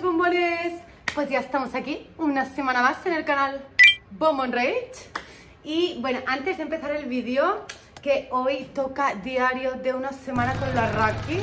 bombones! Pues ya estamos aquí, una semana más en el canal Bombon Rage. Y bueno, antes de empezar el vídeo, que hoy toca diario de una semana con la Raki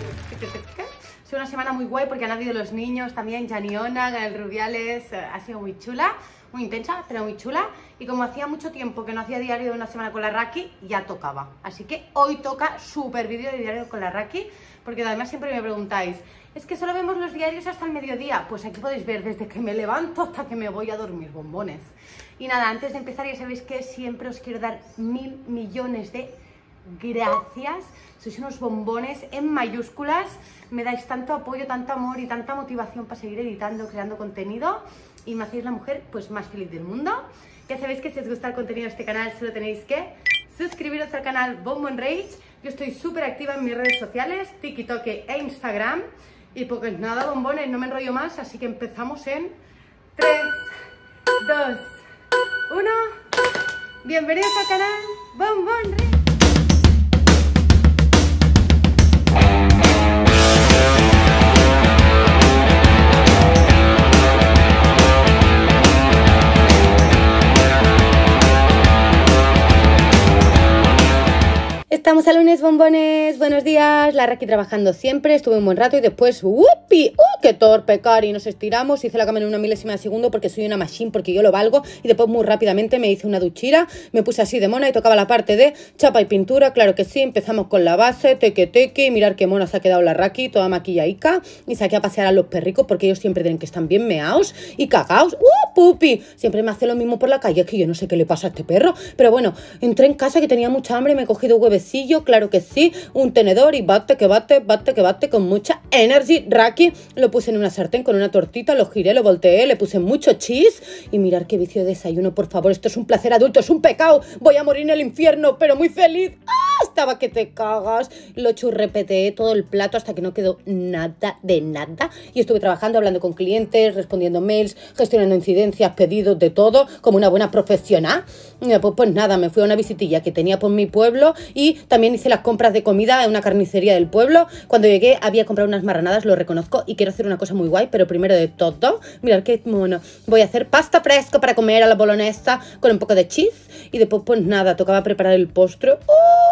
sido una semana muy guay porque han habido los niños también, Janiona, Gael Rubiales, eh, ha sido muy chula, muy intensa, pero muy chula. Y como hacía mucho tiempo que no hacía diario de una semana con la Raki, ya tocaba. Así que hoy toca súper vídeo de diario con la Raki, porque además siempre me preguntáis, es que solo vemos los diarios hasta el mediodía. Pues aquí podéis ver desde que me levanto hasta que me voy a dormir, bombones. Y nada, antes de empezar ya sabéis que siempre os quiero dar mil millones de gracias. Sois unos bombones en mayúsculas. Me dais tanto apoyo, tanto amor y tanta motivación para seguir editando, creando contenido. Y me hacéis la mujer pues más feliz del mundo. Ya sabéis que si os gusta el contenido de este canal, solo tenéis que suscribiros al canal Bombon Rage. Yo estoy súper activa en mis redes sociales, TikTok e Instagram. Y pues nada, bombones, no me enrollo más, así que empezamos en 3, 2, 1. Bienvenidos al canal Bombon Rage. Estamos a lunes, bombones. Buenos días. La Raki trabajando siempre. Estuve un buen rato y después, ¡upi! ¡Uh, qué torpe, Cari! Nos estiramos. Hice la cama en una milésima de segundo porque soy una machine, porque yo lo valgo. Y después, muy rápidamente, me hice una duchira. Me puse así de mona y tocaba la parte de chapa y pintura. Claro que sí. Empezamos con la base, teque teque. Mirar qué mona se ha quedado la Raki, toda maquillaica. Y saqué a pasear a los perricos porque ellos siempre tienen que estar bien meaos y cagaos. ¡Uh, pupi! Siempre me hace lo mismo por la calle. Es que yo no sé qué le pasa a este perro. Pero bueno, entré en casa que tenía mucha hambre. Me he cogido UVC claro que sí, un tenedor y bate, que bate, bate, que bate con mucha energy, raki. Lo puse en una sartén con una tortita, lo giré, lo volteé, le puse mucho cheese y mirar qué vicio de desayuno, por favor, esto es un placer adulto, es un pecado. Voy a morir en el infierno, pero muy feliz. ¡Ah! estaba que te cagas, lo churrepeteé todo el plato hasta que no quedó nada de nada. Y estuve trabajando, hablando con clientes, respondiendo mails, gestionando incidencias, pedidos, de todo, como una buena profesional. Pues, pues nada, me fui a una visitilla que tenía por mi pueblo y también hice las compras de comida en una carnicería del pueblo. Cuando llegué había comprado unas marranadas, lo reconozco, y quiero hacer una cosa muy guay, pero primero de todo, mirad qué mono, voy a hacer pasta fresca para comer a la bolonesa con un poco de cheese y después pues nada, tocaba preparar el postre.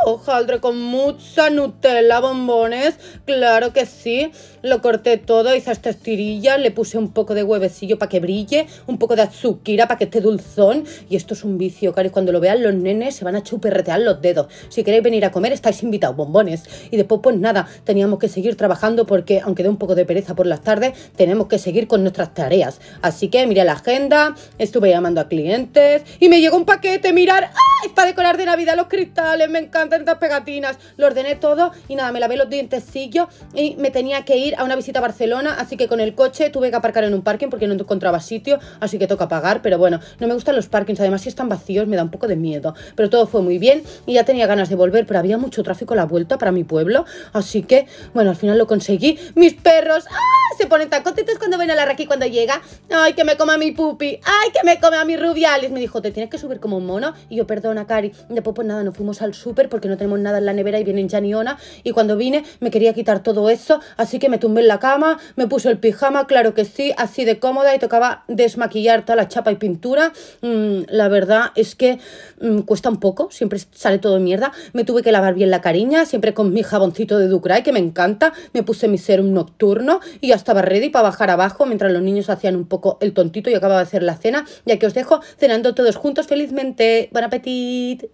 ¡Oh! hojaldre con mucha Nutella, bombones, claro que sí. Lo corté todo, hice estas tirillas, le puse un poco de huevecillo para que brille, un poco de azúcar para que esté dulzón. Y esto es un vicio, cari. Cuando lo vean los nenes se van a chuperretear los dedos. Si queréis venir a comer, estáis invitados, bombones. Y después, pues nada, teníamos que seguir trabajando porque, aunque de un poco de pereza por las tardes, tenemos que seguir con nuestras tareas. Así que miré la agenda, estuve llamando a clientes y me llegó un paquete, mirar, ¡ay! ¡Ah! Para decorar de Navidad los cristales, me encanta pegatinas, lo ordené todo y nada, me lavé los dientecillos y me tenía que ir a una visita a Barcelona, así que con el coche tuve que aparcar en un parking porque no encontraba sitio, así que toca pagar, pero bueno, no me gustan los parkings, además si están vacíos me da un poco de miedo, pero todo fue muy bien y ya tenía ganas de volver, pero había mucho tráfico a la vuelta para mi pueblo, así que bueno, al final lo conseguí, mis perros, ¡ah! se ponen tan contentos cuando ven a la Raki cuando llega, ay que me coma mi pupi, ay que me come a mi rubiales, me dijo, te tienes que subir como un mono y yo, perdona Cari, después pues nada, nos fuimos al súper porque no tenemos nada en la nevera y vienen ya Y cuando vine me quería quitar todo eso, así que me tumbé en la cama, me puse el pijama, claro que sí, así de cómoda y tocaba desmaquillar toda la chapa y pintura. Mm, la verdad es que mm, cuesta un poco, siempre sale todo mierda. Me tuve que lavar bien la cariña, siempre con mi jaboncito de Ducray, que me encanta. Me puse mi serum nocturno y ya estaba ready para bajar abajo mientras los niños hacían un poco el tontito y acababa de hacer la cena. Ya que os dejo cenando todos juntos felizmente. Buen apetito.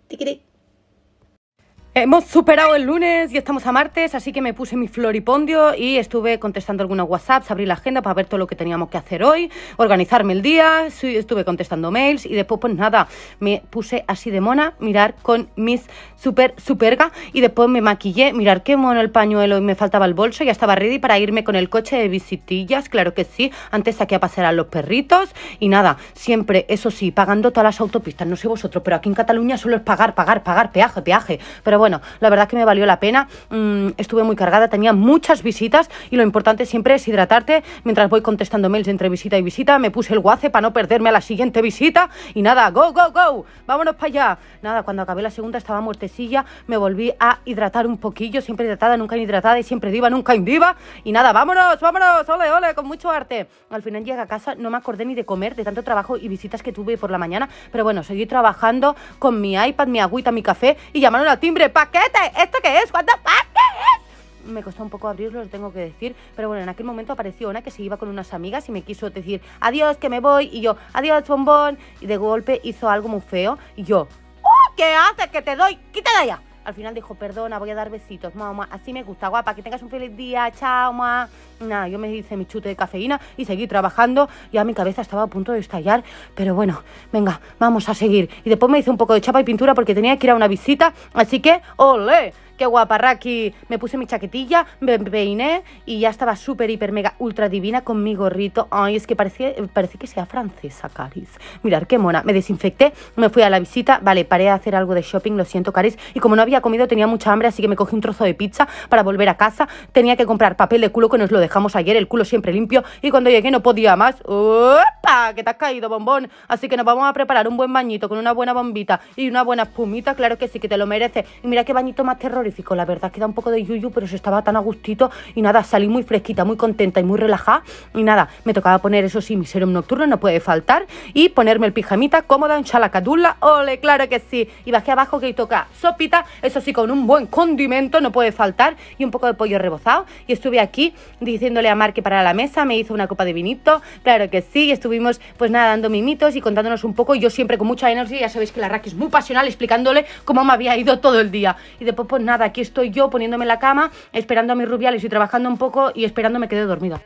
Hemos superado el lunes y estamos a martes, así que me puse mi floripondio y estuve contestando algunos WhatsApps, abrí la agenda para ver todo lo que teníamos que hacer hoy, organizarme el día, estuve contestando mails y después, pues nada, me puse así de mona, mirar con mis super superga y después me maquillé, mirar qué mono el pañuelo y me faltaba el bolso, ya estaba ready para irme con el coche de visitillas, claro que sí, antes saqué a pasear a los perritos y nada, siempre, eso sí, pagando todas las autopistas, no sé vosotros, pero aquí en Cataluña solo es pagar, pagar, pagar, peaje, peaje, pero bueno, la verdad que me valió la pena. Mm, estuve muy cargada, tenía muchas visitas y lo importante siempre es hidratarte. Mientras voy contestando mails entre visita y visita, me puse el guace para no perderme a la siguiente visita y nada, go, go, go, vámonos para allá. Nada, cuando acabé la segunda estaba muertecilla, me volví a hidratar un poquillo, siempre hidratada, nunca hidratada y siempre diva, nunca indiva. Y nada, vámonos, vámonos, ole, ole, con mucho arte. Al final llegué a casa, no me acordé ni de comer, de tanto trabajo y visitas que tuve por la mañana, pero bueno, seguí trabajando con mi iPad, mi agüita, mi café y llamaron al timbre paquete, ¿esto qué es? cuántos paquete Me costó un poco abrirlo, lo tengo que decir, pero bueno, en aquel momento apareció una que se iba con unas amigas y me quiso decir, adiós, que me voy, y yo, adiós, bombón, y de golpe hizo algo muy feo, y yo, oh, qué haces, que te doy, quita de allá! al final dijo, perdona, voy a dar besitos, mamá, así me gusta, guapa, que tengas un feliz día, chao, ma. Nada, yo me hice mi chute de cafeína y seguí trabajando, ya mi cabeza estaba a punto de estallar, pero bueno, venga, vamos a seguir. Y después me hice un poco de chapa y pintura porque tenía que ir a una visita, así que, olé qué guaparraqui. Me puse mi chaquetilla, me peiné y ya estaba súper, hiper, mega, ultra divina con mi gorrito. Ay, es que parece, que sea francesa, Caris. Mirar qué mona. Me desinfecté, me fui a la visita. Vale, paré a hacer algo de shopping, lo siento, Caris. Y como no había comido, tenía mucha hambre, así que me cogí un trozo de pizza para volver a casa. Tenía que comprar papel de culo que nos lo dejamos ayer, el culo siempre limpio. Y cuando llegué no podía más. ¡Opa! Que te has caído, bombón. Así que nos vamos a preparar un buen bañito con una buena bombita y una buena espumita. Claro que sí, que te lo mereces. Y mira qué bañito más terror la verdad, queda un poco de yuyu, pero se estaba tan a gustito y nada, salí muy fresquita, muy contenta y muy relajada y nada, me tocaba poner eso sí, mi serum nocturno no puede faltar y ponerme el pijamita cómoda en chalacadula, ole, claro que sí, y bajé abajo que toca sopita, eso sí, con un buen condimento no puede faltar y un poco de pollo rebozado y estuve aquí diciéndole a Mar que para la mesa me hizo una copa de vinito, claro que sí, y estuvimos pues nada, dando mimitos y contándonos un poco, y yo siempre con mucha energía, ya sabéis que la Raki es muy pasional explicándole cómo me había ido todo el día y después pues nada, aquí estoy yo poniéndome la cama, esperando a mis rubiales y trabajando un poco y esperando me quede dormida.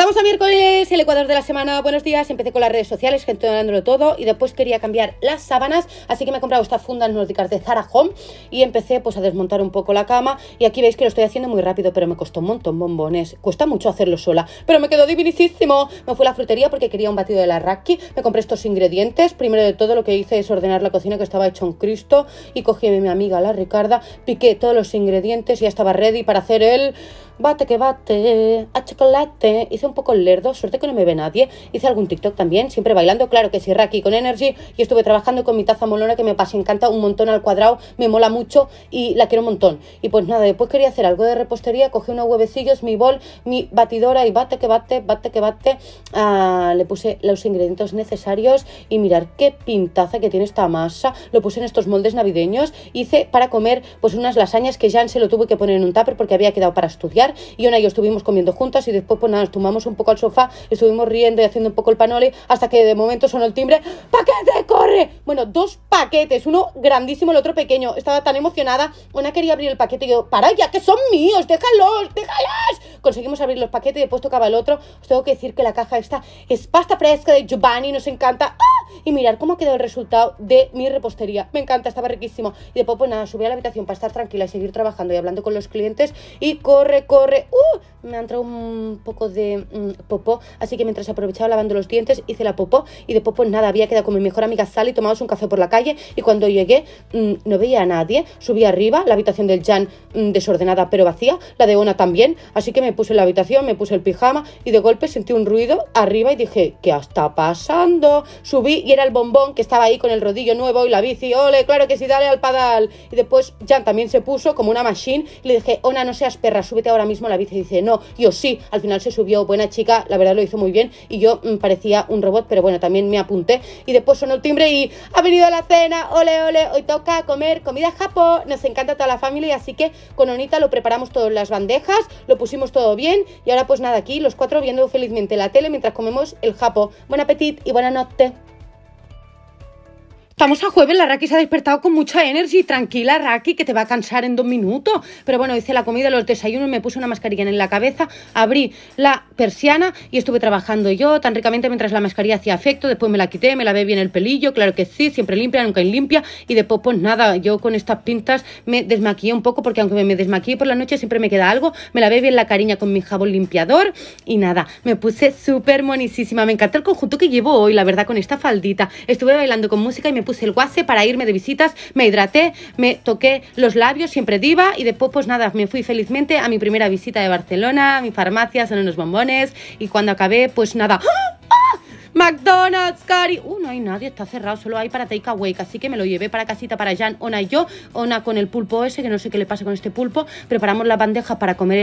Estamos a miércoles, el Ecuador de la semana. Buenos días. Empecé con las redes sociales, gente gestionándolo todo. Y después quería cambiar las sábanas. Así que me he comprado estas fundas nórdicas de Zara Home. Y empecé pues a desmontar un poco la cama. Y aquí veis que lo estoy haciendo muy rápido, pero me costó un montón bombones. Cuesta mucho hacerlo sola. Pero me quedó divinísimo. Me fui a la frutería porque quería un batido de la Raki. Me compré estos ingredientes. Primero de todo lo que hice es ordenar la cocina que estaba hecha en Cristo. Y cogí a mi amiga, la Ricarda. Piqué todos los ingredientes y ya estaba ready para hacer el bate que bate, a chocolate. Hice un poco el lerdo, suerte que no me ve nadie. Hice algún TikTok también, siempre bailando. Claro que sí, Raki con Energy. Y estuve trabajando con mi taza molona que me pasa, encanta un montón al cuadrado, me mola mucho y la quiero un montón. Y pues nada, después quería hacer algo de repostería, cogí unos huevecillos, mi bol, mi batidora y bate que bate, bate que bate. Ah, le puse los ingredientes necesarios y mirar qué pintaza que tiene esta masa. Lo puse en estos moldes navideños. Hice para comer pues unas lasañas que ya se lo tuve que poner en un tupper porque había quedado para estudiar y una y yo estuvimos comiendo juntas y después pues nada, nos tumbamos un poco al sofá, estuvimos riendo y haciendo un poco el panoli hasta que de momento sonó el timbre, ¡paquete, corre! Bueno, dos paquetes, uno grandísimo, el otro pequeño. Estaba tan emocionada, Una quería abrir el paquete y yo, ¡para ya, que son míos! ¡Déjalos, déjalos! Conseguimos abrir los paquetes y después tocaba el otro. Os tengo que decir que la caja esta es pasta fresca de Giovanni, nos encanta. ¡Ah! y mirar cómo ha quedado el resultado de mi repostería. Me encanta, estaba riquísimo. Y después, pues nada, subí a la habitación para estar tranquila y seguir trabajando y hablando con los clientes. Y corre, corre. ¡Uh! me ha entrado un poco de mm, popó, así que mientras aprovechaba lavando los dientes hice la popó y de popó nada, había quedado con mi mejor amiga Sally, tomamos un café por la calle y cuando llegué mm, no veía a nadie, subí arriba, la habitación del Jan mm, desordenada pero vacía, la de Ona también, así que me puse en la habitación, me puse el pijama y de golpe sentí un ruido arriba y dije, ¿qué está pasando? Subí y era el bombón que estaba ahí con el rodillo nuevo y la bici, ole, claro que sí, dale al padal. Y después Jan también se puso como una machine y le dije, Ona, no seas perra, súbete ahora mismo a la bici y dice, no y Yo sí, al final se subió, buena chica, la verdad lo hizo muy bien y yo mm, parecía un robot, pero bueno, también me apunté. Y después sonó el timbre y ha venido a la cena, ole, ole, hoy toca comer comida japo, nos encanta toda la familia, así que con Onita lo preparamos todas las bandejas, lo pusimos todo bien y ahora pues nada, aquí los cuatro viendo felizmente la tele mientras comemos el japo. Buen apetito y buena noche. Estamos a jueves, la Raki se ha despertado con mucha energía. Tranquila, Raki, que te va a cansar en dos minutos. Pero bueno, hice la comida, los desayunos, me puse una mascarilla en la cabeza, abrí la persiana y estuve trabajando yo tan ricamente mientras la mascarilla hacía efecto. Después me la quité, me la ve bien el pelillo, claro que sí, siempre limpia, nunca limpia. Y después, pues nada, yo con estas pintas me desmaquillé un poco porque aunque me desmaquillé por la noche siempre me queda algo. Me la ve bien la cariña con mi jabón limpiador y nada, me puse súper monisísima. Me encanta el conjunto que llevo hoy, la verdad, con esta faldita. Estuve bailando con música y me puse el guase para irme de visitas, me hidraté, me toqué los labios, siempre diva, y después pues nada, me fui felizmente a mi primera visita de Barcelona, a mi farmacia, son unos bombones, y cuando acabé pues nada... ¡ah! McDonald's, Cari. Uh, no hay nadie, está cerrado, solo hay para takeaway. Así que me lo llevé para casita para Jan, Ona y yo. Ona con el pulpo ese, que no sé qué le pasa con este pulpo. Preparamos la bandeja para comer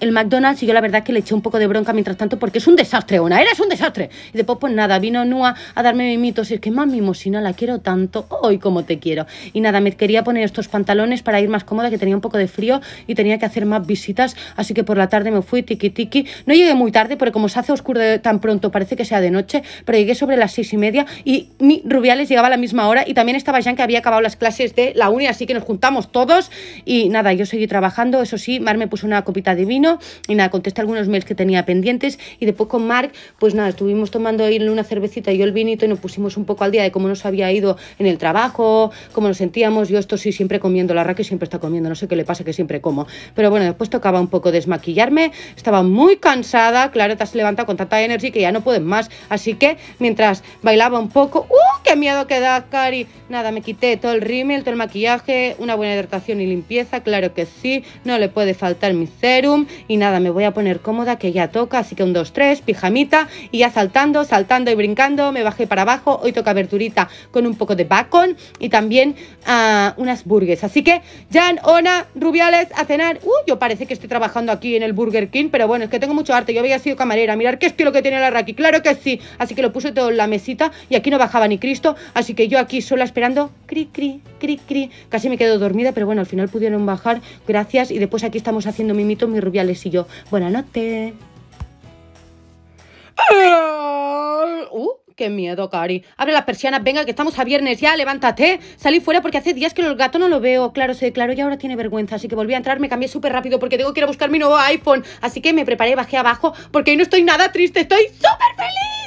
el, McDonald's y yo la verdad es que le eché un poco de bronca mientras tanto porque es un desastre, Ona, eres un desastre. Y después, pues nada, vino Nua a darme mimitos. Y es que más no la quiero tanto. Hoy, como te quiero. Y nada, me quería poner estos pantalones para ir más cómoda, que tenía un poco de frío y tenía que hacer más visitas. Así que por la tarde me fui, tiki tiki. No llegué muy tarde, pero como se hace oscuro tan pronto, parece que sea de noche pero llegué sobre las seis y media y mi Rubiales llegaba a la misma hora y también estaba Jean que había acabado las clases de la uni, así que nos juntamos todos y nada, yo seguí trabajando, eso sí, Mar me puso una copita de vino y nada, contesté algunos mails que tenía pendientes y después con Marc, pues nada, estuvimos tomando ahí una cervecita y yo el vinito y nos pusimos un poco al día de cómo nos había ido en el trabajo, cómo nos sentíamos, yo esto sí siempre comiendo, la Raquel siempre está comiendo, no sé qué le pasa que siempre como, pero bueno, después tocaba un poco desmaquillarme, estaba muy cansada, te se levanta con tanta energía que ya no pueden más, así Así que mientras bailaba un poco, ¡uh! ¡Qué miedo que da, Cari! Nada, me quité todo el rímel, todo el maquillaje, una buena hidratación y limpieza, claro que sí, no le puede faltar mi serum. Y nada, me voy a poner cómoda que ya toca, así que un, dos, tres, pijamita y ya saltando, saltando y brincando, me bajé para abajo. Hoy toca verdurita con un poco de bacon y también ah, unas burgues. Así que, Jan, Ona, Rubiales, a cenar. ¡Uh! Yo parece que estoy trabajando aquí en el Burger King, pero bueno, es que tengo mucho arte. Yo había sido camarera, mirar qué estilo que tiene la Raki, claro que sí así que lo puse todo en la mesita y aquí no bajaba ni Cristo, así que yo aquí sola esperando, cri, cri, cri, cri, casi me quedo dormida, pero bueno, al final pudieron bajar, gracias, y después aquí estamos haciendo mimito, mis rubiales y yo. Buenas noches. Uh, qué miedo, Cari. Abre las persianas, venga, que estamos a viernes ya, levántate. Salí fuera porque hace días que los gato no lo veo. Claro, se claro y ahora tiene vergüenza. Así que volví a entrar, me cambié súper rápido porque tengo que ir a buscar mi nuevo iPhone. Así que me preparé, bajé abajo porque hoy no estoy nada triste, estoy súper feliz.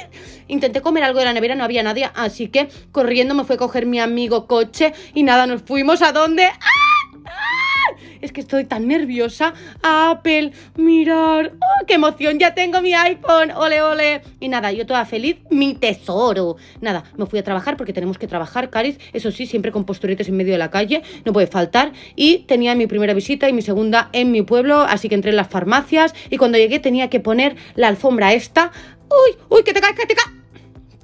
Intenté comer algo de la nevera, no había nadie, así que corriendo me fue a coger mi amigo coche y nada, nos fuimos a donde... ¡Ah! ¡Ah! Es que estoy tan nerviosa. Apple, mirar. ¡oh, qué emoción! Ya tengo mi iPhone. Ole, ole. Y nada, yo toda feliz. Mi tesoro. Nada, me fui a trabajar porque tenemos que trabajar, Caris. Eso sí, siempre con posturetes en medio de la calle. No puede faltar. Y tenía mi primera visita y mi segunda en mi pueblo. Así que entré en las farmacias. Y cuando llegué tenía que poner la alfombra esta. ¡Uy! ¡Uy! ¡Que te caes! ¡Que te caes!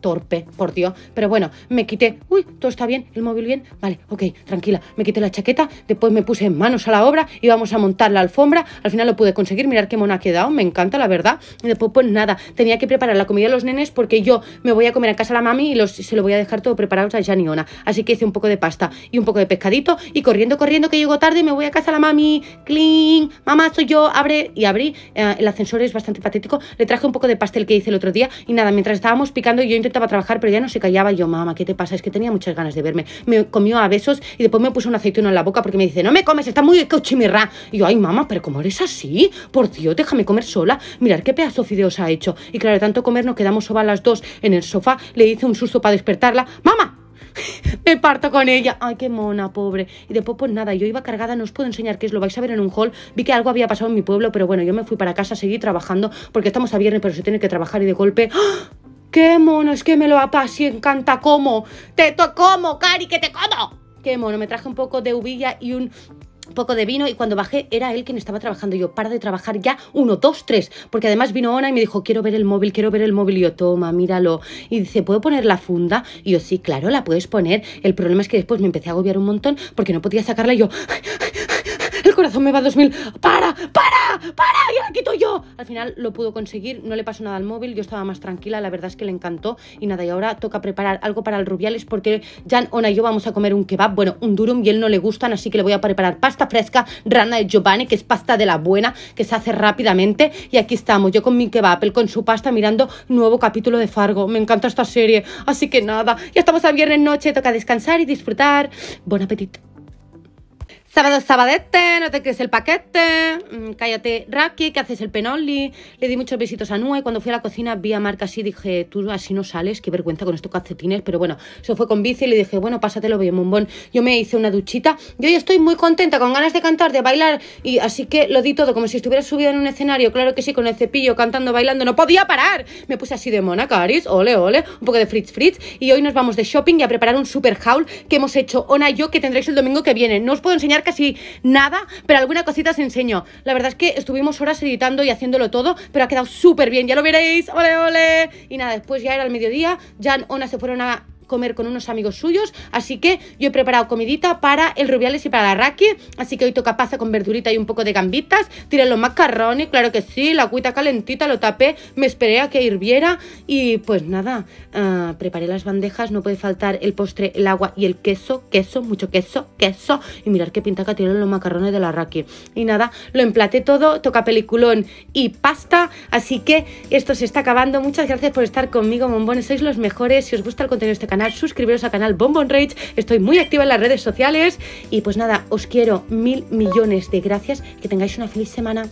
torpe, por Dios. Pero bueno, me quité, uy, todo está bien, el móvil bien, vale, ok, tranquila, me quité la chaqueta, después me puse manos a la obra, y vamos a montar la alfombra, al final lo pude conseguir, mirar qué mona ha quedado, me encanta, la verdad. Y después, pues nada, tenía que preparar la comida a los nenes porque yo me voy a comer a casa la mami y se lo voy a dejar todo preparado a Janiona. Así que hice un poco de pasta y un poco de pescadito y corriendo, corriendo, que llego tarde, me voy a casa a la mami, cling, mamá, soy yo, abre y abrí. Eh, el ascensor es bastante patético, le traje un poco de pastel que hice el otro día y nada, mientras estábamos picando yo a trabajar, pero ya no se callaba. yo, mamá, ¿qué te pasa? Es que tenía muchas ganas de verme. Me comió a besos y después me puso un aceituno en la boca porque me dice, no me comes, está muy cochimirra. Y yo, ay, mamá, pero ¿cómo eres así? Por Dios, déjame comer sola. Mirar qué pedazo de fideos ha hecho. Y claro, de tanto comer nos quedamos solas las dos en el sofá. Le hice un susto para despertarla. ¡Mamá! me parto con ella. Ay, qué mona, pobre. Y después, pues nada, yo iba cargada, no os puedo enseñar qué es, lo vais a ver en un hall. Vi que algo había pasado en mi pueblo, pero bueno, yo me fui para casa, a seguir trabajando, porque estamos a viernes, pero se tiene que trabajar y de golpe. ¡ah! ¡Qué mono! Es que me lo apasiona, encanta como. ¡Te to como, Cari, que te como! ¡Qué mono! Me traje un poco de uvilla y un poco de vino y cuando bajé era él quien estaba trabajando. Yo, para de trabajar ya, uno, dos, tres. Porque además vino Ona y me dijo, quiero ver el móvil, quiero ver el móvil. Y yo, toma, míralo. Y dice, ¿puedo poner la funda? Y yo, sí, claro, la puedes poner. El problema es que después me empecé a agobiar un montón porque no podía sacarla y yo, el corazón me va a dos mil. ¡Para, para! para, ya quito yo. Al final lo pudo conseguir, no le pasó nada al móvil, yo estaba más tranquila, la verdad es que le encantó y nada, y ahora toca preparar algo para el Rubiales porque Jan, Ona y yo vamos a comer un kebab, bueno, un durum y él no le gustan, así que le voy a preparar pasta fresca, rana de Giovanni, que es pasta de la buena, que se hace rápidamente y aquí estamos, yo con mi kebab, él con su pasta mirando nuevo capítulo de Fargo, me encanta esta serie, así que nada, ya estamos a viernes noche, toca descansar y disfrutar, buen apetito. Sábado, sabadete, no te crees el paquete, mm, cállate, Raki, ¿qué haces el penoli. Le di muchos besitos a Nue. Cuando fui a la cocina vi a Marca así, dije, tú así no sales, qué vergüenza con estos calcetines. Pero bueno, se fue con bici y le dije, bueno, pásatelo bien, bombón. Yo me hice una duchita. Yo hoy estoy muy contenta, con ganas de cantar, de bailar. Y así que lo di todo, como si estuviera subida en un escenario. Claro que sí, con el cepillo, cantando, bailando. No podía parar. Me puse así de mona, Caris, ole, ole. Un poco de fritz fritz. Y hoy nos vamos de shopping y a preparar un super haul que hemos hecho Ona y yo, que tendréis el domingo que viene. No os puedo enseñar casi nada, pero alguna cosita os enseño. La verdad es que estuvimos horas editando y haciéndolo todo, pero ha quedado súper bien, ya lo veréis, ole, ole. Y nada, después ya era el mediodía, Jan, Ona se fueron a comer con unos amigos suyos, así que yo he preparado comidita para el Rubiales y para la Raki, así que hoy toca pasta con verdurita y un poco de gambitas, tiré los macarrones, claro que sí, la agüita calentita, lo tapé, me esperé a que hirviera y pues nada, ah, preparé las bandejas, no puede faltar el postre, el agua y el queso, queso, mucho queso, queso, y mirar qué pinta que tienen los macarrones de la Raki. Y nada, lo emplaté todo, toca peliculón y pasta, así que esto se está acabando, muchas gracias por estar conmigo, bombones, sois los mejores, si os gusta el contenido de este canal, suscribiros al canal Bombon Rage. Estoy muy activa en las redes sociales. Y pues nada, os quiero mil millones de gracias. Que tengáis una feliz semana.